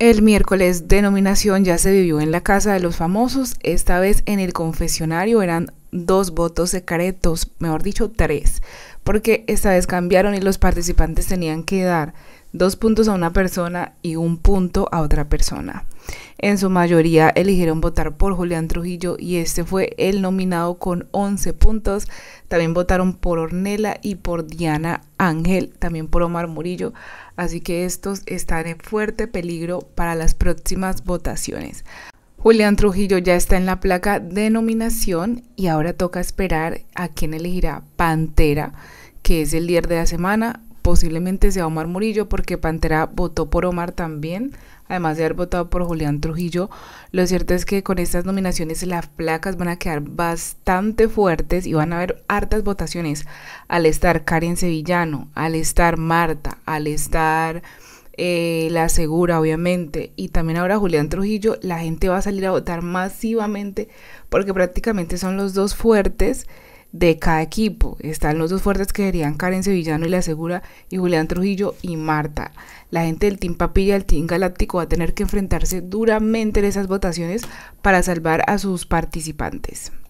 El miércoles de nominación ya se vivió en la Casa de los Famosos, esta vez en el confesionario eran dos votos secretos, mejor dicho tres, porque esta vez cambiaron y los participantes tenían que dar dos puntos a una persona y un punto a otra persona. En su mayoría eligieron votar por Julián Trujillo y este fue el nominado con 11 puntos. También votaron por Ornella y por Diana Ángel, también por Omar Murillo. Así que estos están en fuerte peligro para las próximas votaciones. Julián Trujillo ya está en la placa de nominación y ahora toca esperar a quién elegirá Pantera, que es el líder de la semana, posiblemente sea Omar Murillo, porque Pantera votó por Omar también, además de haber votado por Julián Trujillo. Lo cierto es que con estas nominaciones las placas van a quedar bastante fuertes y van a haber hartas votaciones. Al estar Karen Sevillano, al estar Marta, al estar... Eh, la Segura, obviamente, y también ahora Julián Trujillo, la gente va a salir a votar masivamente porque prácticamente son los dos fuertes de cada equipo. Están los dos fuertes que serían Karen Sevillano y La Segura y Julián Trujillo y Marta. La gente del Team Papilla, y el Team Galáctico va a tener que enfrentarse duramente en esas votaciones para salvar a sus participantes.